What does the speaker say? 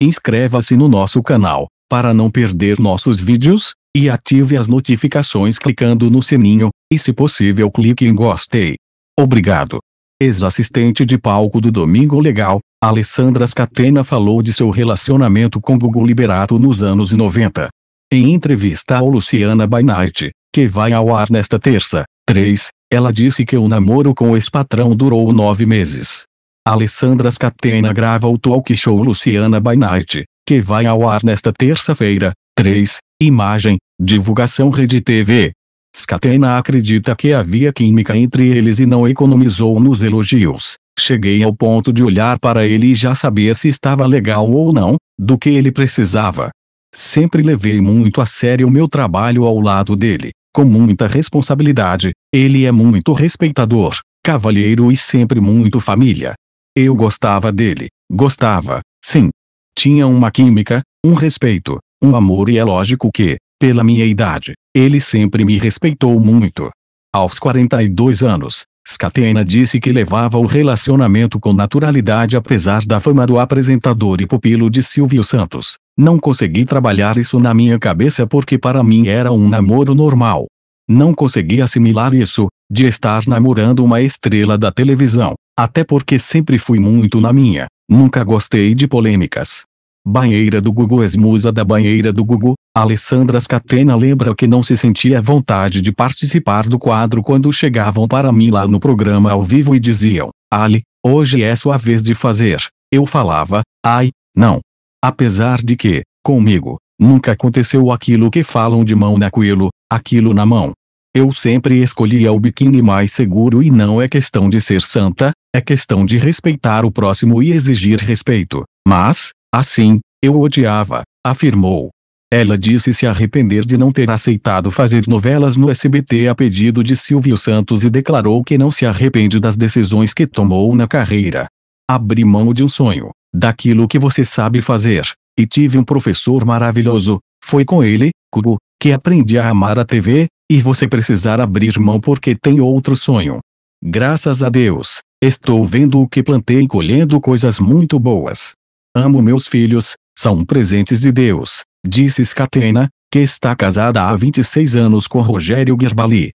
Inscreva-se no nosso canal, para não perder nossos vídeos, e ative as notificações clicando no sininho, e se possível clique em gostei. Obrigado. Ex-assistente de palco do Domingo Legal, Alessandra Scatena falou de seu relacionamento com Gugu Liberato nos anos 90. Em entrevista ao Luciana Bainait, que vai ao ar nesta terça, 3, ela disse que o namoro com o ex-patrão durou nove meses. Alessandra Scatena grava o talk show Luciana by Night, que vai ao ar nesta terça-feira, 3, imagem, divulgação Rede TV. Scatena acredita que havia química entre eles e não economizou nos elogios. Cheguei ao ponto de olhar para ele e já sabia se estava legal ou não, do que ele precisava. Sempre levei muito a sério o meu trabalho ao lado dele, com muita responsabilidade, ele é muito respeitador, cavalheiro e sempre muito família. Eu gostava dele, gostava, sim. Tinha uma química, um respeito, um amor e é lógico que, pela minha idade, ele sempre me respeitou muito. Aos 42 anos, Scatena disse que levava o relacionamento com naturalidade apesar da fama do apresentador e pupilo de Silvio Santos. Não consegui trabalhar isso na minha cabeça porque para mim era um namoro normal. Não consegui assimilar isso, de estar namorando uma estrela da televisão, até porque sempre fui muito na minha, nunca gostei de polêmicas. Banheira do Gugu Esmusa da banheira do Gugu, Alessandra Scatena lembra que não se sentia vontade de participar do quadro quando chegavam para mim lá no programa ao vivo e diziam, Ali, hoje é sua vez de fazer. Eu falava, ai, não. Apesar de que, comigo, nunca aconteceu aquilo que falam de mão naquilo, aquilo na mão. Eu sempre escolhia o biquíni mais seguro e não é questão de ser santa, é questão de respeitar o próximo e exigir respeito. Mas, assim, eu odiava, afirmou. Ela disse se arrepender de não ter aceitado fazer novelas no SBT a pedido de Silvio Santos e declarou que não se arrepende das decisões que tomou na carreira. Abri mão de um sonho, daquilo que você sabe fazer, e tive um professor maravilhoso, foi com ele, Cubo, que aprendi a amar a TV, e você precisar abrir mão porque tem outro sonho. Graças a Deus, estou vendo o que plantei e colhendo coisas muito boas. Amo meus filhos, são presentes de Deus, disse Scatena, que está casada há 26 anos com Rogério Gerbali.